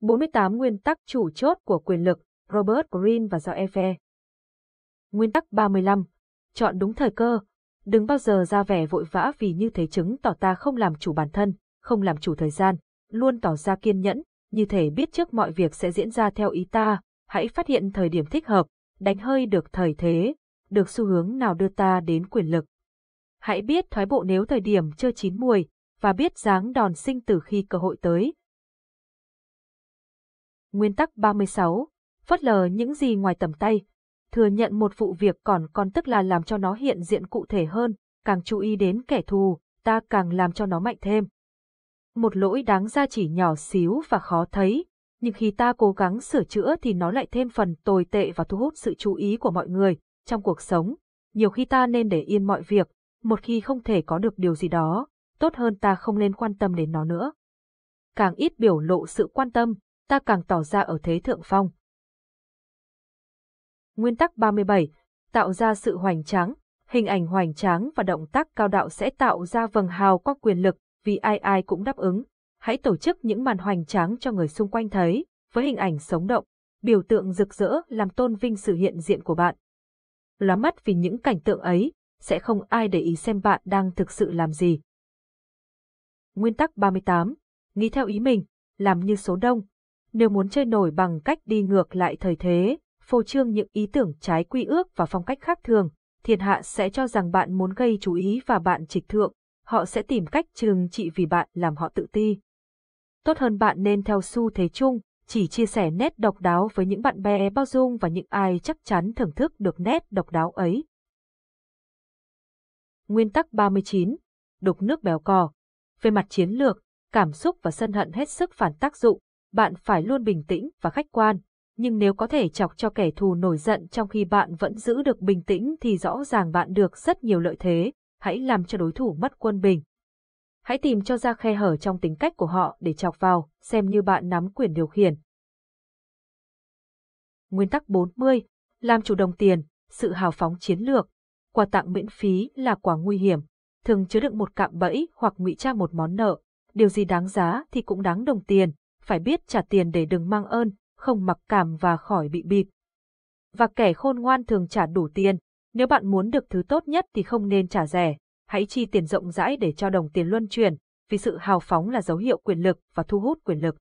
48 nguyên tắc chủ chốt của quyền lực, Robert Greene và joe Efe. Nguyên tắc 35. Chọn đúng thời cơ. Đừng bao giờ ra vẻ vội vã vì như thế chứng tỏ ta không làm chủ bản thân, không làm chủ thời gian, luôn tỏ ra kiên nhẫn, như thể biết trước mọi việc sẽ diễn ra theo ý ta, hãy phát hiện thời điểm thích hợp, đánh hơi được thời thế, được xu hướng nào đưa ta đến quyền lực. Hãy biết thoái bộ nếu thời điểm chưa chín mùi, và biết dáng đòn sinh tử khi cơ hội tới, Nguyên tắc 36. Phớt lờ những gì ngoài tầm tay. Thừa nhận một vụ việc còn con tức là làm cho nó hiện diện cụ thể hơn, càng chú ý đến kẻ thù, ta càng làm cho nó mạnh thêm. Một lỗi đáng ra chỉ nhỏ xíu và khó thấy, nhưng khi ta cố gắng sửa chữa thì nó lại thêm phần tồi tệ và thu hút sự chú ý của mọi người trong cuộc sống. Nhiều khi ta nên để yên mọi việc, một khi không thể có được điều gì đó, tốt hơn ta không nên quan tâm đến nó nữa. Càng ít biểu lộ sự quan tâm, ta càng tỏ ra ở thế thượng phong. Nguyên tắc 37. Tạo ra sự hoành tráng, hình ảnh hoành tráng và động tác cao đạo sẽ tạo ra vầng hào qua quyền lực, vì ai ai cũng đáp ứng. Hãy tổ chức những màn hoành tráng cho người xung quanh thấy, với hình ảnh sống động, biểu tượng rực rỡ làm tôn vinh sự hiện diện của bạn. Lóa mắt vì những cảnh tượng ấy, sẽ không ai để ý xem bạn đang thực sự làm gì. Nguyên tắc 38. Nghĩ theo ý mình, làm như số đông, nếu muốn chơi nổi bằng cách đi ngược lại thời thế, phô trương những ý tưởng trái quy ước và phong cách khác thường, thiên hạ sẽ cho rằng bạn muốn gây chú ý và bạn trịch thượng, họ sẽ tìm cách trừng trị vì bạn làm họ tự ti. Tốt hơn bạn nên theo xu thế chung, chỉ chia sẻ nét độc đáo với những bạn bè bao dung và những ai chắc chắn thưởng thức được nét độc đáo ấy. Nguyên tắc 39. Đục nước béo cò Về mặt chiến lược, cảm xúc và sân hận hết sức phản tác dụng, bạn phải luôn bình tĩnh và khách quan. Nhưng nếu có thể chọc cho kẻ thù nổi giận trong khi bạn vẫn giữ được bình tĩnh thì rõ ràng bạn được rất nhiều lợi thế, hãy làm cho đối thủ mất quân bình. Hãy tìm cho ra khe hở trong tính cách của họ để chọc vào, xem như bạn nắm quyền điều khiển. Nguyên tắc 40. Làm chủ đồng tiền, sự hào phóng chiến lược. Quà tặng miễn phí là quà nguy hiểm, thường chứa đựng một cạm bẫy hoặc ngụy trang một món nợ. Điều gì đáng giá thì cũng đáng đồng tiền, phải biết trả tiền để đừng mang ơn, không mặc cảm và khỏi bị bịp. Và kẻ khôn ngoan thường trả đủ tiền, nếu bạn muốn được thứ tốt nhất thì không nên trả rẻ, hãy chi tiền rộng rãi để cho đồng tiền luân chuyển, vì sự hào phóng là dấu hiệu quyền lực và thu hút quyền lực.